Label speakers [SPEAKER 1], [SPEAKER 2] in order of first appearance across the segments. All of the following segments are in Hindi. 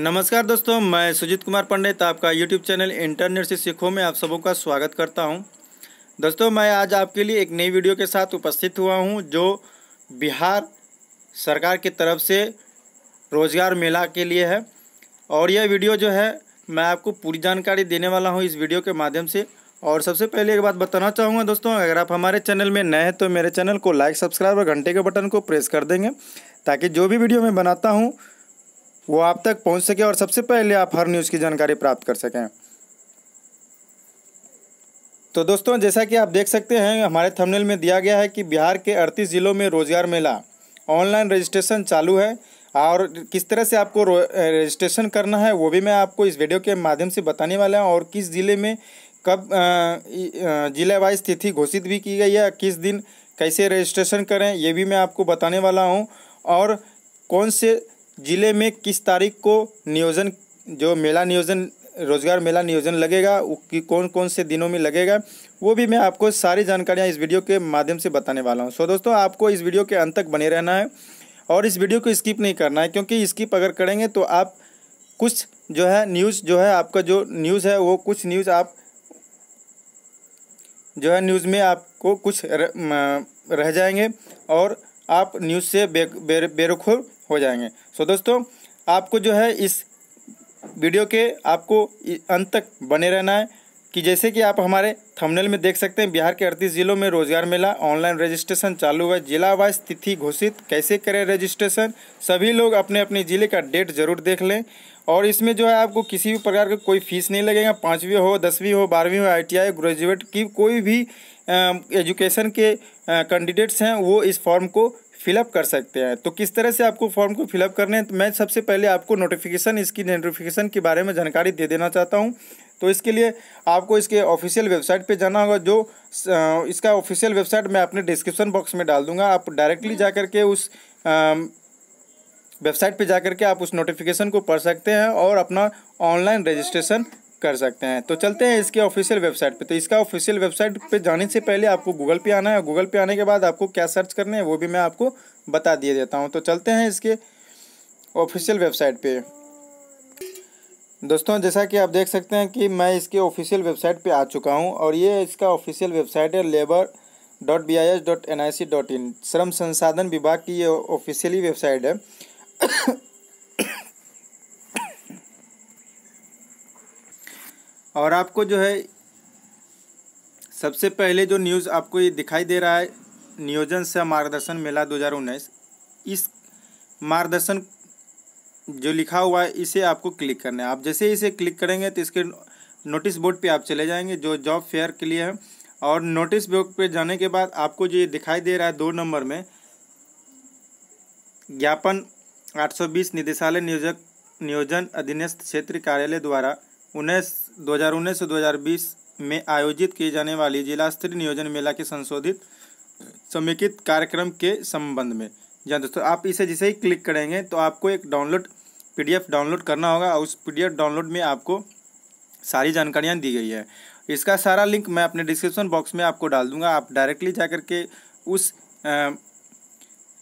[SPEAKER 1] नमस्कार दोस्तों मैं सुजीत कुमार पंडित आपका यूट्यूब चैनल इंटरनेट से सीखो में आप सबों का स्वागत करता हूं दोस्तों मैं आज आपके लिए एक नई वीडियो के साथ उपस्थित हुआ हूं जो बिहार सरकार की तरफ से रोज़गार मेला के लिए है और यह वीडियो जो है मैं आपको पूरी जानकारी देने वाला हूँ इस वीडियो के माध्यम से और सबसे पहले एक बात बताना चाहूँगा दोस्तों अगर आप हमारे चैनल में नए हैं तो मेरे चैनल को लाइक सब्सक्राइब और घंटे के बटन को प्रेस कर देंगे ताकि जो भी वीडियो मैं बनाता हूँ वो आप तक पहुंच सके और सबसे पहले आप हर न्यूज़ की जानकारी प्राप्त कर सकें तो दोस्तों जैसा कि आप देख सकते हैं हमारे थंबनेल में दिया गया है कि बिहार के अड़तीस ज़िलों में रोज़गार मेला ऑनलाइन रजिस्ट्रेशन चालू है और किस तरह से आपको रजिस्ट्रेशन करना है वो भी मैं आपको इस वीडियो के माध्यम से बताने वाला हूँ और किस ज़िले में कब जिला वाइज तिथि घोषित भी की गई है किस दिन कैसे रजिस्ट्रेशन करें ये भी मैं आपको बताने वाला हूँ और कौन से ज़िले में किस तारीख को नियोजन जो मेला नियोजन रोजगार मेला नियोजन लगेगा कि कौन कौन से दिनों में लगेगा वो भी मैं आपको सारी जानकारियाँ इस वीडियो के माध्यम से बताने वाला हूँ सो दोस्तों आपको इस वीडियो के अंत तक बने रहना है और इस वीडियो को स्किप नहीं करना है क्योंकि स्किप अगर करेंगे तो आप कुछ जो है न्यूज़ जो है आपका जो न्यूज़ है वो कुछ न्यूज़ आप जो है न्यूज़ में आपको कुछ रह जाएंगे और आप न्यूज़ से बे, बे, हो जाएंगे सो so, दोस्तों आपको जो है इस वीडियो के आपको अंत तक बने रहना है कि जैसे कि आप हमारे थंबनेल में देख सकते हैं बिहार के अड़तीस जिलों में रोजगार मेला ऑनलाइन रजिस्ट्रेशन चालू हुआ जिला वाइज तिथि घोषित कैसे करें रजिस्ट्रेशन सभी लोग अपने अपने ज़िले का डेट जरूर देख लें और इसमें जो है आपको किसी भी प्रकार का कोई फीस नहीं लगेगा पाँचवीं हो दसवीं हो बारहवीं हो आई ग्रेजुएट की कोई भी एजुकेशन के कैंडिडेट्स हैं वो इस फॉर्म को फिलअप कर सकते हैं तो किस तरह से आपको फॉर्म को फिलअप करने हैं तो मैं सबसे पहले आपको नोटिफिकेशन इसकी नोटिफिकेशन के बारे में जानकारी दे देना चाहता हूँ तो इसके लिए आपको इसके ऑफिशियल वेबसाइट पे जाना होगा जो इसका ऑफिशियल वेबसाइट मैं अपने डिस्क्रिप्शन बॉक्स में डाल दूंगा आप डायरेक्टली जा के उस वेबसाइट पर जा के आप उस नोटिफिकेशन को पढ़ सकते हैं और अपना ऑनलाइन रजिस्ट्रेशन कर सकते हैं तो चलते हैं इसके ऑफिशियल वेबसाइट पे तो इसका ऑफिशियल वेबसाइट पे जाने से पहले आपको गूगल पे आना है गूगल पे आने के बाद आपको क्या सर्च करना है वो भी मैं आपको बता दिए देता हूँ तो चलते हैं इसके ऑफिशियल वेबसाइट पे दोस्तों जैसा कि आप देख सकते हैं कि मैं इसके ऑफिशियल वेबसाइट पर आ चुका हूँ और ये इसका ऑफिशियल वेबसाइट है labour dot B I S dot N I C dot in श्रम संसाधन विभाग की ये ऑफिशियली वेबसाइट है और आपको जो है सबसे पहले जो न्यूज़ आपको ये दिखाई दे रहा है नियोजन सह मार्गदर्शन मेला 2019 इस मार्गदर्शन जो लिखा हुआ है इसे आपको क्लिक करना है आप जैसे ही इसे क्लिक करेंगे तो इसके नोटिस बोर्ड पे आप चले जाएंगे जो जॉब फेयर के लिए है और नोटिस बोर्ड पे जाने के बाद आपको जो ये दिखाई दे रहा है दो नंबर में ज्ञापन आठ निदेशालय नियोजक नियोजन अधीनस्थ क्षेत्र कार्यालय द्वारा उन्नीस दो हज़ार उन्नीस से दो हज़ार बीस में आयोजित किए जाने वाली जिला स्तरीय नियोजन मेला के संशोधित समेकित कार्यक्रम के संबंध में जहाँ दोस्तों आप इसे जिसे ही क्लिक करेंगे तो आपको एक डाउनलोड पीडीएफ डाउनलोड करना होगा और उस पीडीएफ डाउनलोड में आपको सारी जानकारियाँ दी गई है इसका सारा लिंक मैं अपने डिस्क्रिप्शन बॉक्स में आपको डाल दूंगा आप डायरेक्टली जा के उस आ,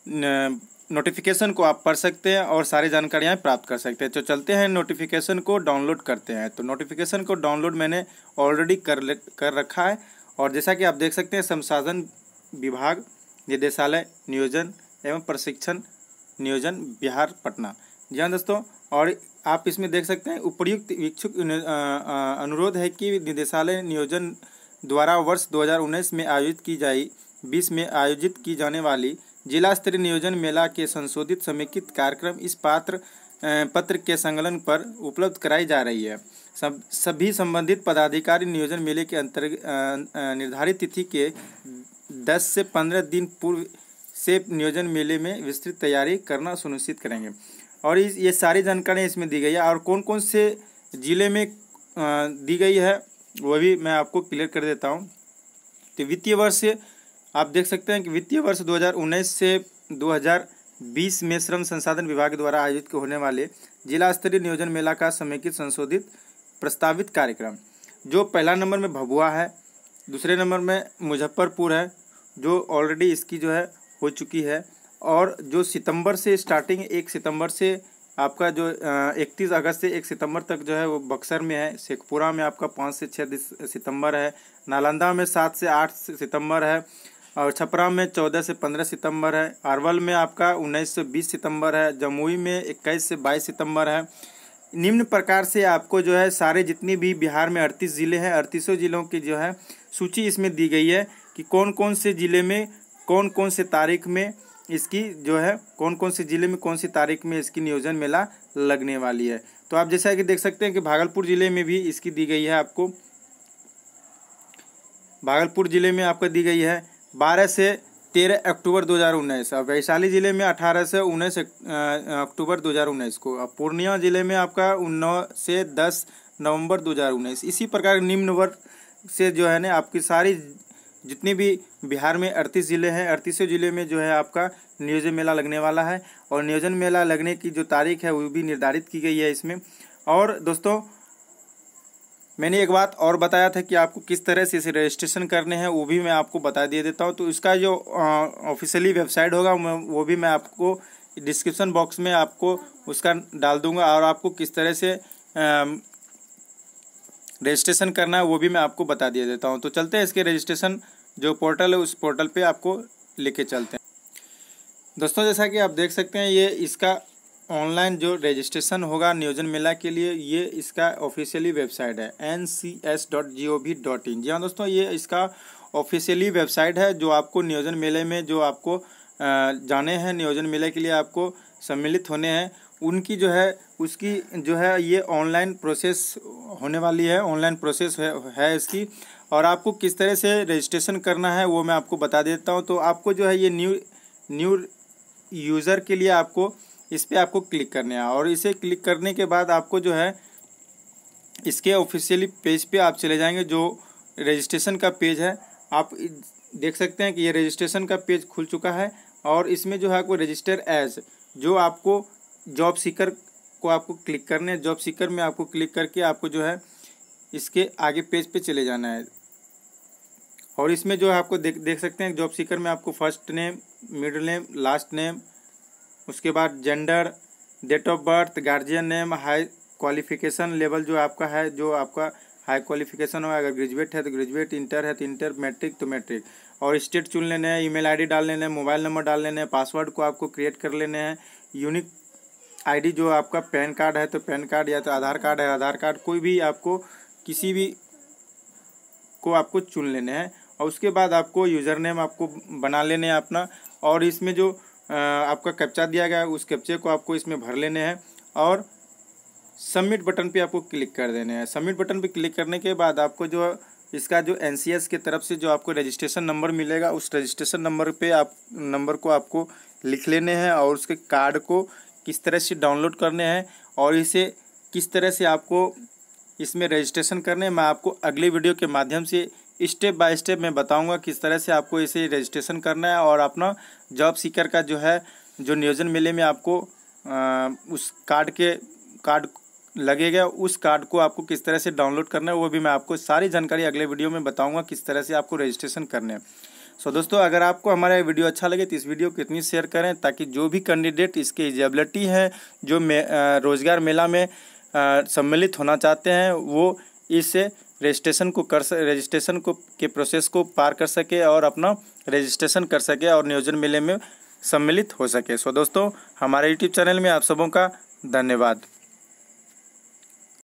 [SPEAKER 1] न, नोटिफिकेशन को आप पढ़ सकते हैं और सारी जानकारियाँ प्राप्त कर सकते हैं तो चलते हैं नोटिफिकेशन को डाउनलोड करते हैं तो नोटिफिकेशन को डाउनलोड मैंने ऑलरेडी कर ले कर रखा है और जैसा कि आप देख सकते हैं संसाधन विभाग निदेशालय नियोजन एवं प्रशिक्षण नियोजन बिहार पटना जी हाँ दोस्तों और आप इसमें देख सकते हैं उपयुक्त इच्छुक अनुरोध है कि निदेशालय नियोजन द्वारा वर्ष 2019 में आयोजित की जाए 20 में आयोजित की जाने वाली जिला स्तरीय नियोजन मेला के संशोधित समेकित कार्यक्रम इस पात्र पत्र के संकलन पर उपलब्ध कराई जा रही है सब सभी संबंधित पदाधिकारी नियोजन मेले के अंतर निर्धारित तिथि के 10 से 15 दिन पूर्व से नियोजन मेले में विस्तृत तैयारी करना सुनिश्चित करेंगे और इस ये सारी जानकारी इसमें दी गई है और कौन कौन से ज़िले में दी गई है वह भी मैं आपको क्लियर कर देता हूँ तो वित्तीय वर्ष आप देख सकते हैं कि वित्तीय वर्ष 2019 से 2020 में श्रम संसाधन विभाग द्वारा आयोजित होने वाले जिला स्तरीय नियोजन मेला का समेकित संशोधित प्रस्तावित कार्यक्रम जो पहला नंबर में भभुआ है दूसरे नंबर में मुजफ्फरपुर है जो ऑलरेडी इसकी जो है हो चुकी है और जो सितंबर से स्टार्टिंग एक सितंबर से आपका जो इकतीस अगस्त से एक सितंबर तक जो है वो बक्सर में है शेखपुरा में आपका पाँच से छः सितंबर है नालंदा में सात से आठ सितंबर है और छपरा में 14 से 15 सितंबर है अरवल में आपका 19 से 20 सितंबर है जमुई में 21 से 22 सितंबर है निम्न प्रकार से आपको जो है सारे जितने भी बिहार में अड़तीस ज़िले हैं अड़तीसों ज़िलों की जो है सूची इसमें दी गई है कि कौन कौन से ज़िले में कौन कौन से तारीख में इसकी जो है कौन कौन से ज़िले में कौन सी तारीख में इसकी नियोजन मेला लगने वाली है तो आप जैसा कि देख सकते हैं कि भागलपुर ज़िले में भी इसकी दी गई है आपको भागलपुर ज़िले में आपका दी गई है बारह से तेरह अक्टूबर 2019 और वैशाली ज़िले में अठारह से उन्नीस अक्टूबर 2019 को अब पूर्णिया ज़िले में आपका नौ से दस नवंबर 2019 इसी प्रकार निम्न वर्ग से जो है ना आपकी सारी जितने भी बिहार में अड़तीस ज़िले हैं अड़तीसों ज़िले में जो है आपका नियोजन मेला लगने वाला है और नियोजन मेला लगने की जो तारीख है वो भी निर्धारित की गई है इसमें और दोस्तों मैंने एक बात और बताया था कि आपको किस तरह से इसे रजिस्ट्रेशन करने हैं वो भी मैं आपको बता दिया देता हूँ तो इसका जो ऑफिशियली वेबसाइट होगा वो भी मैं आपको डिस्क्रिप्शन बॉक्स में आपको उसका डाल दूंगा और आपको किस तरह से रजिस्ट्रेशन करना है वो भी मैं आपको बता दिया देता हूँ तो चलते हैं इसके रजिस्ट्रेशन जो पोर्टल है उस पोर्टल पर आपको लेके चलते हैं दोस्तों जैसा कि आप देख सकते हैं ये इसका ऑनलाइन जो रजिस्ट्रेशन होगा नियोजन मेला के लिए ये इसका ऑफिशियली वेबसाइट है N C S dot G O V dot in जी हाँ दोस्तों ये इसका ऑफिशियली वेबसाइट है जो आपको नियोजन मेले में जो आपको जाने हैं नियोजन मेले के लिए आपको सम्मिलित होने हैं उनकी जो है उसकी जो है ये ऑनलाइन प्रोसेस होने वाली है ऑनलाइन प्रोसेस है, है इसकी और आपको किस तरह से रजिस्ट्रेशन करना है वो मैं आपको बता देता हूँ तो आपको जो है ये न्यू न्यू यूज़र के लिए आपको इस पर आपको क्लिक करने है और इसे क्लिक करने के बाद आपको जो है इसके ऑफिशियली पेज पे आप चले जाएंगे जो रजिस्ट्रेशन का पेज है आप देख सकते हैं कि ये रजिस्ट्रेशन का पेज खुल चुका है और इसमें जो है आपको रजिस्टर एज जो आपको जॉब सीकर को आपको क्लिक करने है जॉब सीकर में आपको क्लिक करके आपको जो है इसके आगे पेज पे चले जाना है और इसमें जो है आपको देख देख सकते हैं जॉब सीकर में आपको first name middle name last name उसके बाद gender date of birth guardian name high qualification level जो आपका है जो आपका हाई क्वालिफिकेशन हो अगर ग्रेजुएट है तो ग्रेजुएट इंटर है तो इंटर मैट्रिक तो मैट्रिक और स्टेट चुन लेने हैं ईमेल आईडी डाल लेने हैं मोबाइल नंबर डाल लेने हैं पासवर्ड को आपको क्रिएट कर लेने हैं यूनिक आईडी जो आपका पैन कार्ड है तो पैन कार्ड या तो आधार कार्ड है आधार कार्ड कोई भी आपको किसी भी को आपको चुन लेने हैं और उसके बाद आपको यूज़र नेम आपको बना लेने हैं अपना और इसमें जो आपका कैप्चा दिया गया है उस कैप्चे को आपको इसमें भर लेने हैं और सबमिट बटन पे आपको क्लिक कर देने हैं सबमिट बटन पे क्लिक करने के बाद आपको जो इसका जो एन की तरफ से जो आपको रजिस्ट्रेशन नंबर मिलेगा उस रजिस्ट्रेशन नंबर पे आप नंबर को आपको लिख लेने हैं और उसके कार्ड को किस तरह से डाउनलोड करने हैं और इसे किस तरह से आपको इसमें रजिस्ट्रेशन करने हैं मैं आपको अगले वीडियो के माध्यम से स्टेप बाय स्टेप मैं बताऊंगा किस तरह से आपको इसे रजिस्ट्रेशन करना है और अपना जॉब सीकर का जो है जो नियोजन मेले में आपको आ, उस कार्ड के कार्ड लगेगा उस कार्ड को आपको किस तरह से डाउनलोड करना है वो भी मैं आपको सारी जानकारी अगले वीडियो में बताऊँगा किस तरह से आपको रजिस्ट्रेशन करना है सो so, दोस्तों अगर आपको हमारा वीडियो अच्छा लगे तो इस वीडियो को इतनी शेयर करें ताकि जो भी कैंडिडेट इसके एलिजिबिलिटी हैं जो मे, रोज़गार मेला में सम्मिलित होना चाहते हैं वो इसे रजिस्ट्रेशन को कर रजिस्ट्रेशन को के प्रोसेस को पार कर सके और अपना रजिस्ट्रेशन कर सके और नियोजन मेले में सम्मिलित हो सके सो दोस्तों हमारे यूट्यूब चैनल में आप सबों का धन्यवाद